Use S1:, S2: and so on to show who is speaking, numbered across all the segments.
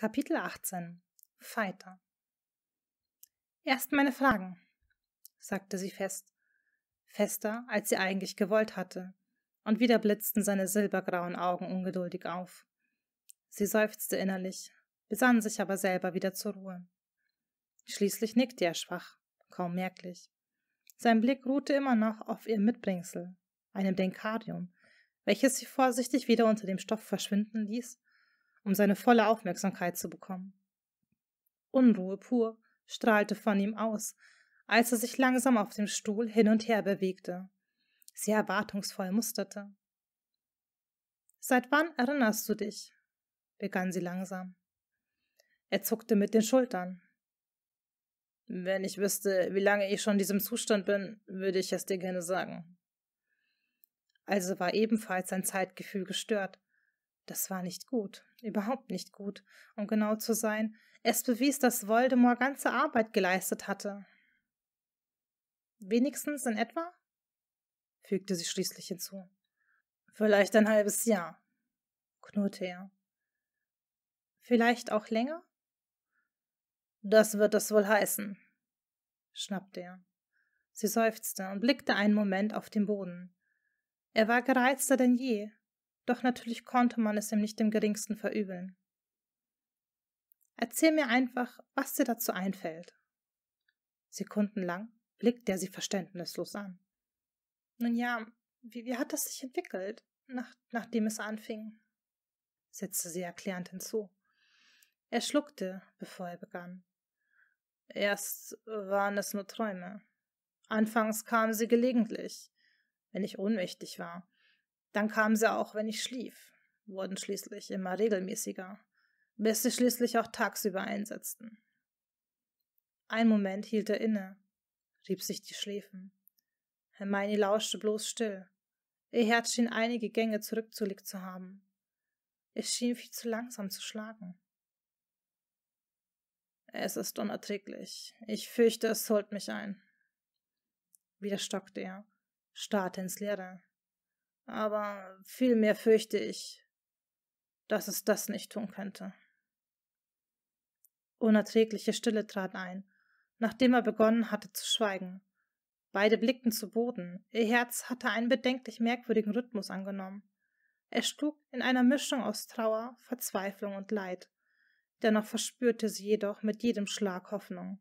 S1: Kapitel 18 Fighter Erst meine Fragen, sagte sie fest, fester, als sie eigentlich gewollt hatte, und wieder blitzten seine silbergrauen Augen ungeduldig auf. Sie seufzte innerlich, besann sich aber selber wieder zur Ruhe. Schließlich nickte er schwach, kaum merklich. Sein Blick ruhte immer noch auf ihrem Mitbringsel, einem Denkarium, welches sie vorsichtig wieder unter dem Stoff verschwinden ließ um seine volle Aufmerksamkeit zu bekommen. Unruhe pur strahlte von ihm aus, als er sich langsam auf dem Stuhl hin und her bewegte, sie erwartungsvoll musterte. Seit wann erinnerst du dich? begann sie langsam. Er zuckte mit den Schultern. Wenn ich wüsste, wie lange ich schon in diesem Zustand bin, würde ich es dir gerne sagen. Also war ebenfalls sein Zeitgefühl gestört, das war nicht gut, überhaupt nicht gut, um genau zu sein. Es bewies, dass Voldemort ganze Arbeit geleistet hatte. Wenigstens in etwa? fügte sie schließlich hinzu. Vielleicht ein halbes Jahr, knurrte er. Vielleicht auch länger? Das wird es wohl heißen, schnappte er. Sie seufzte und blickte einen Moment auf den Boden. Er war gereizter denn je, doch natürlich konnte man es ihm nicht im geringsten verübeln. Erzähl mir einfach, was dir dazu einfällt. Sekundenlang blickte er sie verständnislos an. Nun ja, wie, wie hat das sich entwickelt, nach, nachdem es anfing? setzte sie erklärend hinzu. Er schluckte, bevor er begann. Erst waren es nur Träume. Anfangs kamen sie gelegentlich, wenn ich ohnmächtig war. Dann kamen sie auch, wenn ich schlief, wurden schließlich immer regelmäßiger, bis sie schließlich auch tagsüber einsetzten. Ein Moment hielt er inne, rieb sich die Schläfen. Hermione lauschte bloß still. Ihr Herz schien einige Gänge zurückzulegt zu haben. Es schien viel zu langsam zu schlagen. Es ist unerträglich. Ich fürchte, es holt mich ein. Wieder stockte er, starrte ins Leere aber vielmehr fürchte ich, dass es das nicht tun könnte. Unerträgliche Stille trat ein, nachdem er begonnen hatte zu schweigen. Beide blickten zu Boden, ihr Herz hatte einen bedenklich merkwürdigen Rhythmus angenommen. Er schlug in einer Mischung aus Trauer, Verzweiflung und Leid. Dennoch verspürte sie jedoch mit jedem Schlag Hoffnung.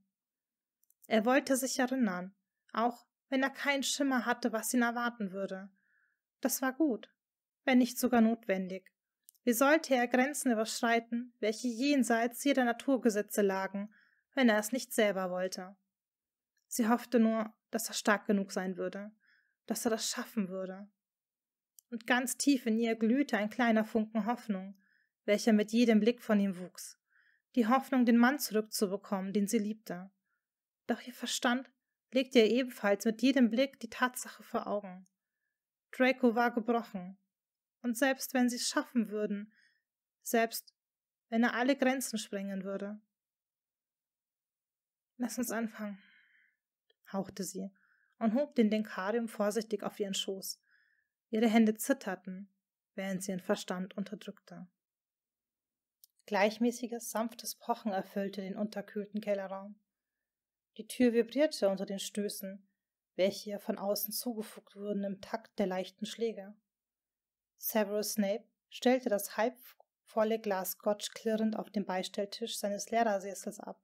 S1: Er wollte sich erinnern, auch wenn er keinen Schimmer hatte, was ihn erwarten würde. Das war gut, wenn nicht sogar notwendig. Wie sollte er Grenzen überschreiten, welche jenseits jeder Naturgesetze lagen, wenn er es nicht selber wollte? Sie hoffte nur, dass er stark genug sein würde, dass er das schaffen würde. Und ganz tief in ihr glühte ein kleiner Funken Hoffnung, welcher mit jedem Blick von ihm wuchs. Die Hoffnung, den Mann zurückzubekommen, den sie liebte. Doch ihr Verstand legte ihr ebenfalls mit jedem Blick die Tatsache vor Augen. Draco war gebrochen. Und selbst wenn sie es schaffen würden, selbst wenn er alle Grenzen sprengen würde. Lass uns anfangen, hauchte sie und hob den Denkarium vorsichtig auf ihren Schoß. Ihre Hände zitterten, während sie ihren Verstand unterdrückte. Gleichmäßiges, sanftes Pochen erfüllte den unterkühlten Kellerraum. Die Tür vibrierte unter den Stößen, welche ihr von außen zugefügt wurden im Takt der leichten Schläge. Severus Snape stellte das halbvolle Glas Scotch klirrend auf dem Beistelltisch seines Lehrersessels ab.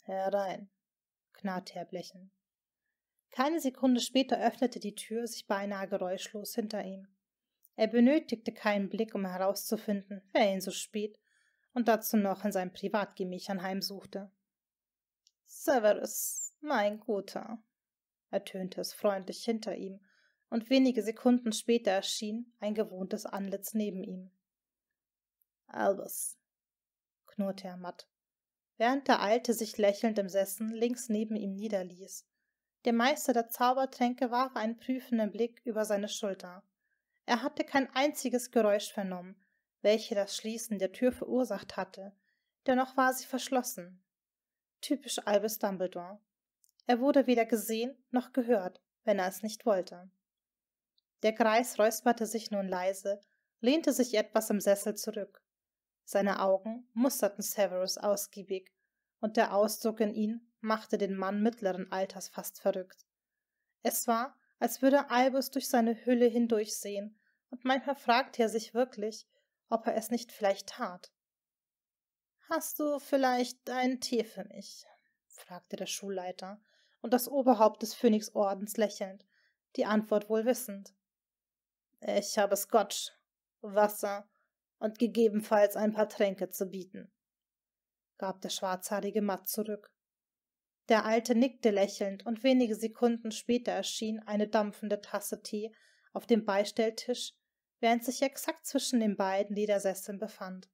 S1: Herein, knarrte er Blechen. Keine Sekunde später öffnete die Tür sich beinahe geräuschlos hinter ihm. Er benötigte keinen Blick, um herauszufinden, wer ihn so spät und dazu noch in seinen Privatgemächern heimsuchte. Severus, mein Guter, ertönte es freundlich hinter ihm, und wenige Sekunden später erschien ein gewohntes Antlitz neben ihm. Albus, knurrte er matt, während der Alte sich lächelnd im Sessel links neben ihm niederließ. Der Meister der Zaubertränke warf einen prüfenden Blick über seine Schulter. Er hatte kein einziges Geräusch vernommen, welche das Schließen der Tür verursacht hatte, dennoch war sie verschlossen. Typisch Albus Dumbledore. Er wurde weder gesehen noch gehört, wenn er es nicht wollte. Der Greis räusperte sich nun leise, lehnte sich etwas im Sessel zurück. Seine Augen musterten Severus ausgiebig, und der Ausdruck in ihnen machte den Mann mittleren Alters fast verrückt. Es war, als würde Albus durch seine Hülle hindurchsehen, und manchmal fragte er sich wirklich, ob er es nicht vielleicht tat. Hast du vielleicht einen Tee für mich? fragte der Schulleiter, und das Oberhaupt des Phönixordens lächelnd, die Antwort wohl wissend. Ich habe Scotch, Wasser und gegebenenfalls ein paar Tränke zu bieten, gab der Schwarzhaarige matt zurück. Der Alte nickte lächelnd und wenige Sekunden später erschien eine dampfende Tasse Tee auf dem Beistelltisch, während sich exakt zwischen den beiden Ledersesseln befand.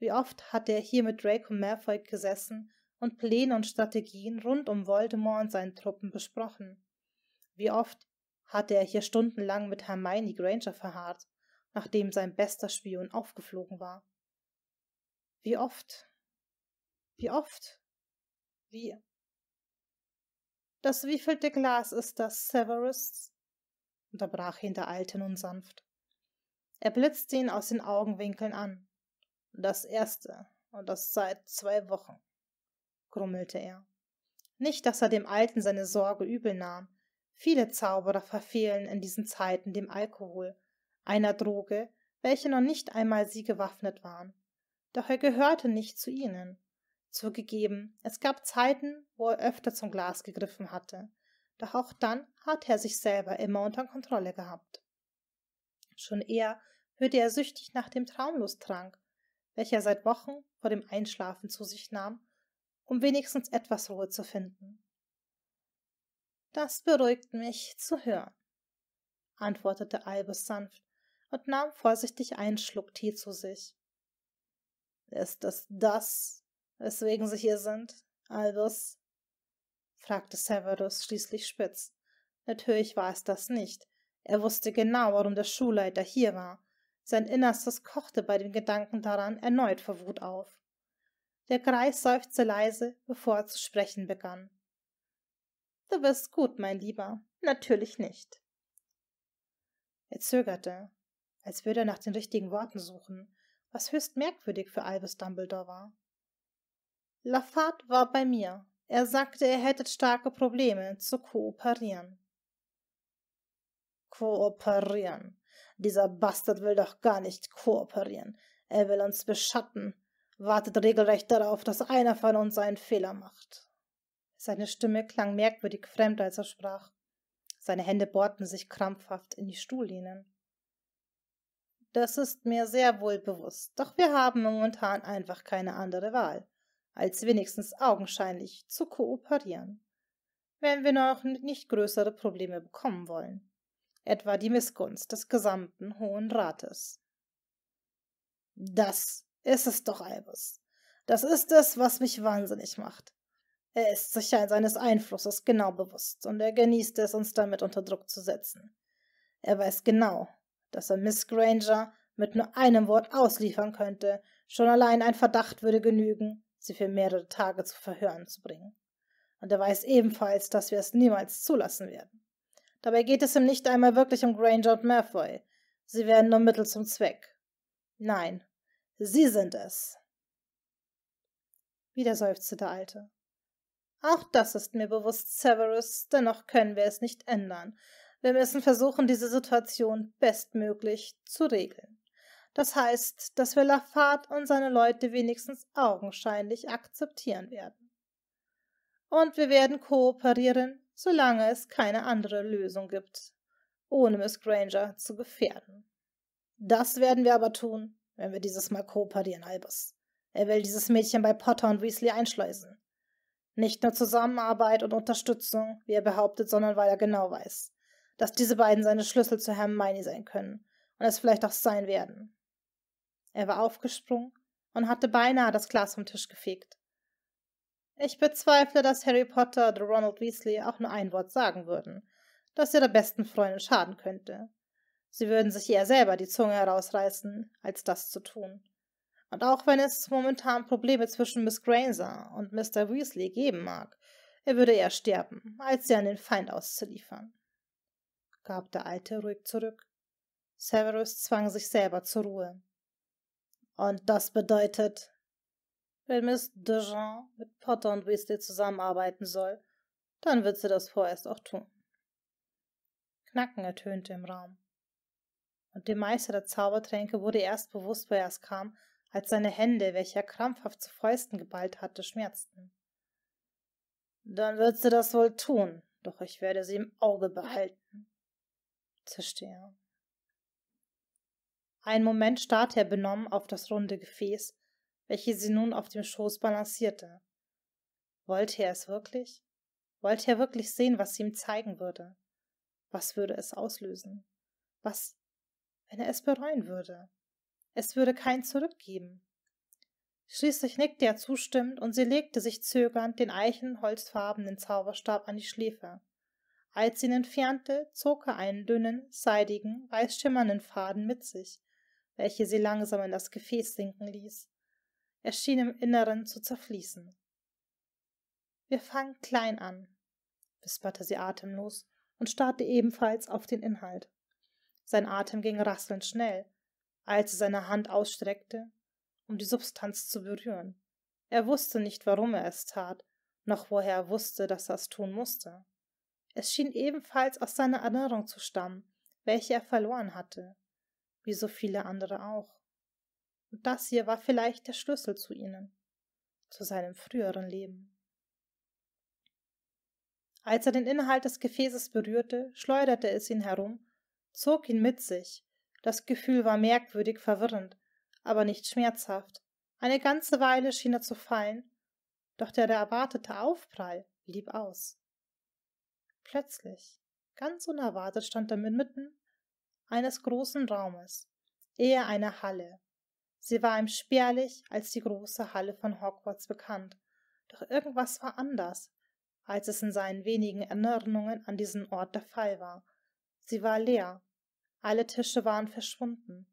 S1: Wie oft hatte er hier mit Draco Malfoy gesessen und Pläne und Strategien rund um Voldemort und seinen Truppen besprochen. Wie oft hatte er hier stundenlang mit Hermione Granger verharrt, nachdem sein bester Spion aufgeflogen war. Wie oft? Wie oft? Wie? Das wievielte Glas ist das, Severus? unterbrach ihn der Alte nun sanft. Er blitzte ihn aus den Augenwinkeln an. Das erste, und das seit zwei Wochen grummelte er. Nicht, dass er dem Alten seine Sorge übel nahm. Viele Zauberer verfehlen in diesen Zeiten dem Alkohol, einer Droge, welche noch nicht einmal sie gewaffnet waren. Doch er gehörte nicht zu ihnen. Zugegeben, es gab Zeiten, wo er öfter zum Glas gegriffen hatte, doch auch dann hatte er sich selber immer unter Kontrolle gehabt. Schon eher hörte er süchtig nach dem Traumlustrank, welcher seit Wochen vor dem Einschlafen zu sich nahm um wenigstens etwas Ruhe zu finden. Das beruhigt mich zu hören, antwortete Albus sanft und nahm vorsichtig einen Schluck Tee zu sich. Ist es das, weswegen Sie hier sind, Albus? fragte Severus schließlich spitz. Natürlich war es das nicht. Er wusste genau, warum der Schulleiter hier war. Sein Innerstes kochte bei dem Gedanken daran erneut vor Wut auf. Der Greis seufzte leise, bevor er zu sprechen begann. Du bist gut, mein Lieber. Natürlich nicht. Er zögerte, als würde er nach den richtigen Worten suchen, was höchst merkwürdig für Albus Dumbledore war. Lafard war bei mir. Er sagte, ihr hättet starke Probleme zu kooperieren. Kooperieren. Dieser Bastard will doch gar nicht kooperieren. Er will uns beschatten wartet regelrecht darauf, dass einer von uns einen Fehler macht. Seine Stimme klang merkwürdig fremd, als er sprach. Seine Hände bohrten sich krampfhaft in die Stuhllehnen. Das ist mir sehr wohl bewusst, doch wir haben momentan einfach keine andere Wahl, als wenigstens augenscheinlich zu kooperieren, wenn wir noch nicht größere Probleme bekommen wollen, etwa die Missgunst des gesamten Hohen Rates. Das ist es doch, Albus. Das ist es, was mich wahnsinnig macht. Er ist sich ja seines Einflusses genau bewusst und er genießt es, uns damit unter Druck zu setzen. Er weiß genau, dass er Miss Granger mit nur einem Wort ausliefern könnte. Schon allein ein Verdacht würde genügen, sie für mehrere Tage zu Verhören zu bringen. Und er weiß ebenfalls, dass wir es niemals zulassen werden. Dabei geht es ihm nicht einmal wirklich um Granger und Malfoy. Sie werden nur Mittel zum Zweck. Nein, Sie sind es. Wieder seufzte der Alte. Auch das ist mir bewusst, Severus, dennoch können wir es nicht ändern. Wir müssen versuchen, diese Situation bestmöglich zu regeln. Das heißt, dass wir Lafard und seine Leute wenigstens augenscheinlich akzeptieren werden. Und wir werden kooperieren, solange es keine andere Lösung gibt, ohne Miss Granger zu gefährden. Das werden wir aber tun, wenn wir dieses Mal kooperieren, Albus. Er will dieses Mädchen bei Potter und Weasley einschleusen. Nicht nur Zusammenarbeit und Unterstützung, wie er behauptet, sondern weil er genau weiß, dass diese beiden seine Schlüssel zu Hermione sein können und es vielleicht auch sein werden. Er war aufgesprungen und hatte beinahe das Glas vom Tisch gefegt. Ich bezweifle, dass Harry Potter oder Ronald Weasley auch nur ein Wort sagen würden, das ihrer besten Freundin schaden könnte. Sie würden sich eher selber die Zunge herausreißen, als das zu tun. Und auch wenn es momentan Probleme zwischen Miss Granger und Mr. Weasley geben mag, er würde eher sterben, als sie an den Feind auszuliefern. gab der Alte ruhig zurück. Severus zwang sich selber zur Ruhe. Und das bedeutet, wenn Miss Dejean mit Potter und Weasley zusammenarbeiten soll, dann wird sie das vorerst auch tun. Knacken ertönte im Raum und dem Meister der Zaubertränke wurde erst bewusst, woher es kam, als seine Hände, welche er krampfhaft zu Fäusten geballt hatte, schmerzten. Dann wird sie das wohl tun, doch ich werde sie im Auge behalten, zischte er. Einen Moment starrte er benommen auf das runde Gefäß, welches sie nun auf dem Schoß balancierte. Wollte er es wirklich? Wollte er wirklich sehen, was sie ihm zeigen würde? Was würde es auslösen? Was wenn er es bereuen würde. Es würde kein Zurück geben. Schließlich nickte er zustimmend und sie legte sich zögernd den eichenholzfarbenen Zauberstab an die Schläfe. Als sie ihn entfernte, zog er einen dünnen, seidigen, weiß schimmernden Faden mit sich, welche sie langsam in das Gefäß sinken ließ. Er schien im Inneren zu zerfließen. Wir fangen klein an, wisperte sie atemlos und starrte ebenfalls auf den Inhalt. Sein Atem ging rasselnd schnell, als er seine Hand ausstreckte, um die Substanz zu berühren. Er wusste nicht, warum er es tat, noch woher er wusste, dass er es tun musste. Es schien ebenfalls aus seiner Erinnerung zu stammen, welche er verloren hatte, wie so viele andere auch. Und das hier war vielleicht der Schlüssel zu ihnen, zu seinem früheren Leben. Als er den Inhalt des Gefäßes berührte, schleuderte es ihn herum zog ihn mit sich. Das Gefühl war merkwürdig verwirrend, aber nicht schmerzhaft. Eine ganze Weile schien er zu fallen, doch der erwartete Aufprall blieb aus. Plötzlich, ganz unerwartet, stand er mitten eines großen Raumes, eher eine Halle. Sie war ihm spärlich als die große Halle von Hogwarts bekannt, doch irgendwas war anders, als es in seinen wenigen Erinnerungen an diesen Ort der Fall war. Sie war leer. Alle Tische waren verschwunden.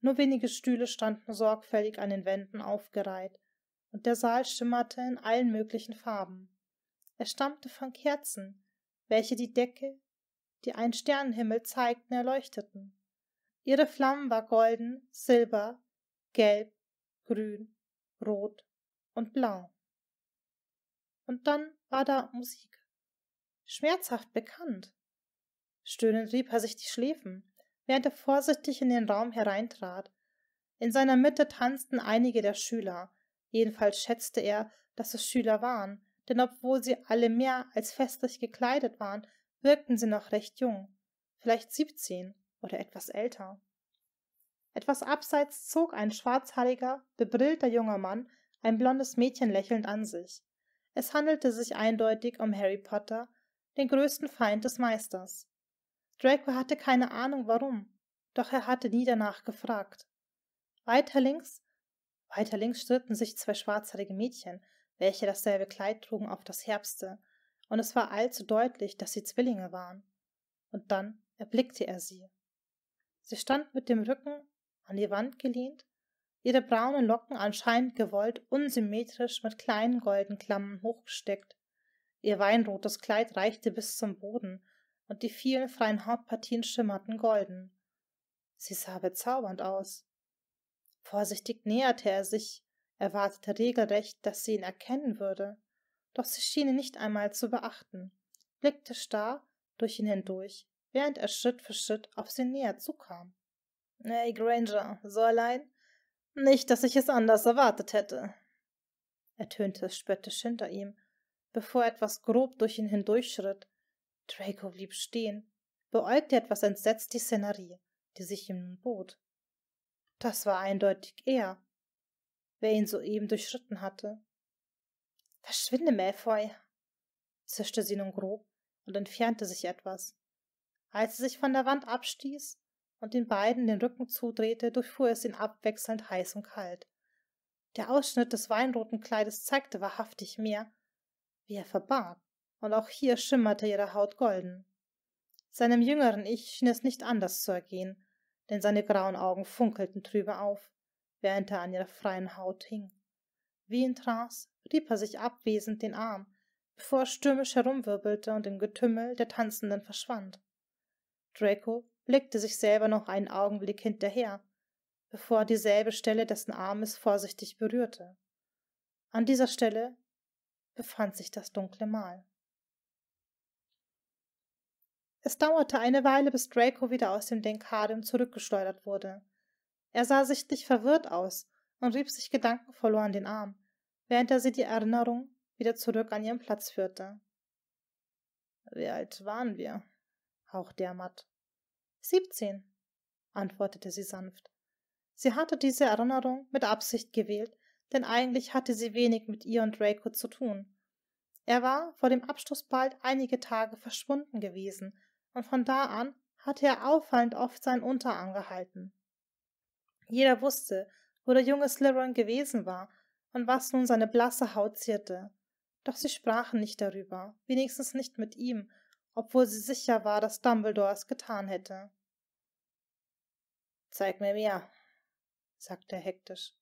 S1: Nur wenige Stühle standen sorgfältig an den Wänden aufgereiht, und der Saal schimmerte in allen möglichen Farben. Er stammte von Kerzen, welche die Decke, die einen Sternenhimmel zeigten, erleuchteten. Ihre Flammen war golden, silber, gelb, grün, rot und blau. Und dann war da Musik. Schmerzhaft bekannt. Stöhnend rieb er sich die Schläfen, während er vorsichtig in den Raum hereintrat. In seiner Mitte tanzten einige der Schüler. Jedenfalls schätzte er, dass es Schüler waren, denn obwohl sie alle mehr als festlich gekleidet waren, wirkten sie noch recht jung, vielleicht siebzehn oder etwas älter. Etwas abseits zog ein schwarzhaariger, bebrillter junger Mann ein blondes Mädchen lächelnd an sich. Es handelte sich eindeutig um Harry Potter, den größten Feind des Meisters. Draco hatte keine Ahnung warum, doch er hatte nie danach gefragt. Weiter links, weiter links stritten sich zwei schwarzhaarige Mädchen, welche dasselbe Kleid trugen auf das Herbste, und es war allzu deutlich, dass sie Zwillinge waren. Und dann erblickte er sie. Sie stand mit dem Rücken an die Wand gelehnt, ihre braunen Locken anscheinend gewollt unsymmetrisch mit kleinen golden Klammern hochgesteckt. Ihr weinrotes Kleid reichte bis zum Boden, und die vielen freien Hautpartien schimmerten golden. Sie sah bezaubernd aus. Vorsichtig näherte er sich, erwartete regelrecht, dass sie ihn erkennen würde, doch sie schien ihn nicht einmal zu beachten, blickte starr durch ihn hindurch, während er Schritt für Schritt auf sie näher zukam. Hey Granger, so allein? Nicht, dass ich es anders erwartet hätte, ertönte es spöttisch hinter ihm, bevor etwas grob durch ihn hindurchschritt, Draco blieb stehen, beäugte etwas entsetzt die Szenerie, die sich ihm nun bot. Das war eindeutig er, wer ihn soeben durchschritten hatte. Verschwinde, Malfoy! zischte sie nun grob und entfernte sich etwas. Als sie sich von der Wand abstieß und den beiden den Rücken zudrehte, durchfuhr es ihn abwechselnd heiß und kalt. Der Ausschnitt des weinroten Kleides zeigte wahrhaftig mehr, wie er verbarg und auch hier schimmerte ihre Haut golden. Seinem jüngeren Ich schien es nicht anders zu ergehen, denn seine grauen Augen funkelten trübe auf, während er an ihrer freien Haut hing. Wie in Trance rieb er sich abwesend den Arm, bevor er stürmisch herumwirbelte und im Getümmel der Tanzenden verschwand. Draco blickte sich selber noch einen Augenblick hinterher, bevor er dieselbe Stelle dessen Armes vorsichtig berührte. An dieser Stelle befand sich das dunkle Mal. Es dauerte eine Weile, bis Draco wieder aus dem Denkadem zurückgeschleudert wurde. Er sah sichtlich verwirrt aus und rieb sich gedankenverloren den Arm, während er sie die Erinnerung wieder zurück an ihren Platz führte. Wie alt waren wir? hauchte er matt. Siebzehn, antwortete sie sanft. Sie hatte diese Erinnerung mit Absicht gewählt, denn eigentlich hatte sie wenig mit ihr und Draco zu tun. Er war vor dem bald einige Tage verschwunden gewesen und von da an hatte er auffallend oft seinen Unterarm gehalten. Jeder wusste, wo der junge Slytherin gewesen war und was nun seine blasse Haut zierte. Doch sie sprachen nicht darüber, wenigstens nicht mit ihm, obwohl sie sicher war, dass Dumbledore es getan hätte. Zeig mir mehr, sagte er hektisch.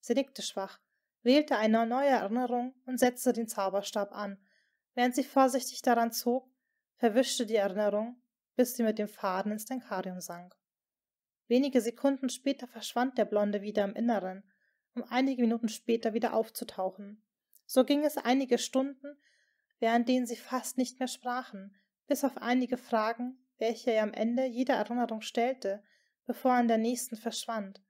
S1: Sie nickte schwach, wählte eine neue Erinnerung und setzte den Zauberstab an, während sie vorsichtig daran zog, verwischte die Erinnerung, bis sie mit dem Faden ins Denkarium sank. Wenige Sekunden später verschwand der Blonde wieder im Inneren, um einige Minuten später wieder aufzutauchen. So ging es einige Stunden, während denen sie fast nicht mehr sprachen, bis auf einige Fragen, welche er am Ende jeder Erinnerung stellte, bevor er in der nächsten verschwand.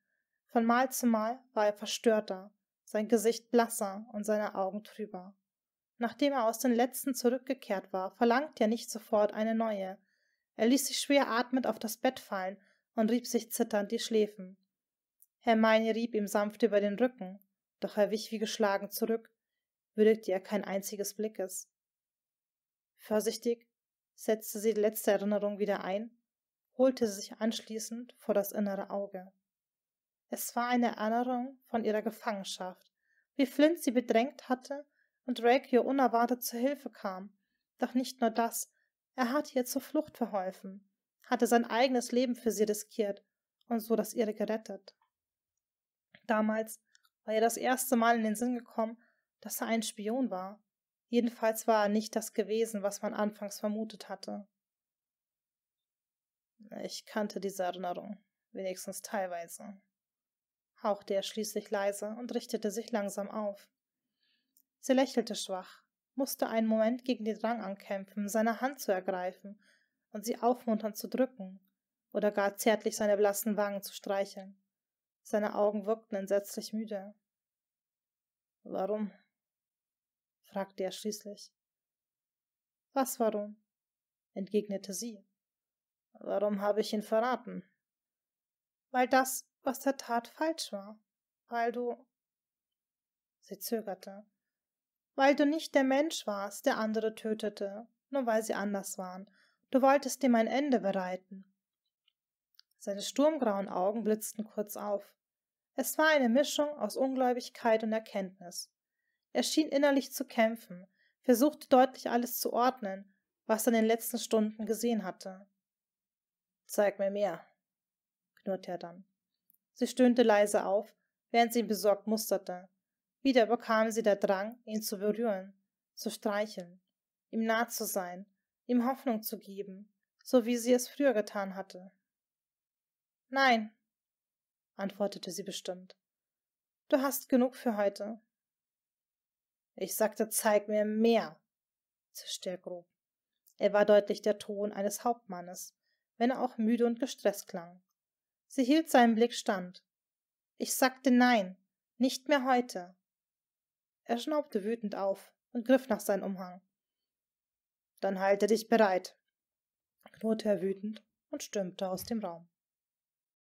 S1: Von Mal zu Mal war er verstörter, sein Gesicht blasser und seine Augen trüber. Nachdem er aus den letzten zurückgekehrt war, verlangte er nicht sofort eine neue. Er ließ sich schwer atmend auf das Bett fallen und rieb sich zitternd die Schläfen. Hermine rieb ihm sanft über den Rücken, doch er wich wie geschlagen zurück, würdigte ihr kein einziges Blickes. Vorsichtig setzte sie die letzte Erinnerung wieder ein, holte sie sich anschließend vor das innere Auge. Es war eine Erinnerung von ihrer Gefangenschaft, wie Flint sie bedrängt hatte und Drake ihr unerwartet zu Hilfe kam. Doch nicht nur das, er hatte ihr zur Flucht verholfen, hatte sein eigenes Leben für sie riskiert und so das ihre gerettet. Damals war ihr das erste Mal in den Sinn gekommen, dass er ein Spion war. Jedenfalls war er nicht das gewesen, was man anfangs vermutet hatte. Ich kannte diese Erinnerung, wenigstens teilweise, hauchte er schließlich leise und richtete sich langsam auf. Sie lächelte schwach, musste einen Moment gegen den Drang ankämpfen, seine Hand zu ergreifen und sie aufmunternd zu drücken oder gar zärtlich seine blassen Wangen zu streicheln. Seine Augen wirkten entsetzlich müde. Warum? fragte er schließlich. Was warum? entgegnete sie. Warum habe ich ihn verraten? Weil das, was er tat, falsch war. Weil du. Sie zögerte weil du nicht der Mensch warst, der andere tötete, nur weil sie anders waren. Du wolltest ihm ein Ende bereiten. Seine sturmgrauen Augen blitzten kurz auf. Es war eine Mischung aus Ungläubigkeit und Erkenntnis. Er schien innerlich zu kämpfen, versuchte deutlich alles zu ordnen, was er in den letzten Stunden gesehen hatte. Zeig mir mehr, knurrte er dann. Sie stöhnte leise auf, während sie ihn besorgt musterte. Wieder bekam sie der Drang, ihn zu berühren, zu streicheln, ihm nah zu sein, ihm Hoffnung zu geben, so wie sie es früher getan hatte. Nein, antwortete sie bestimmt. Du hast genug für heute. Ich sagte, zeig mir mehr, zischte er grob. Er war deutlich der Ton eines Hauptmannes, wenn er auch müde und gestresst klang. Sie hielt seinen Blick stand. Ich sagte nein, nicht mehr heute. Er schnaubte wütend auf und griff nach seinem Umhang. Dann halte dich bereit, knurrte er wütend und stürmte aus dem Raum.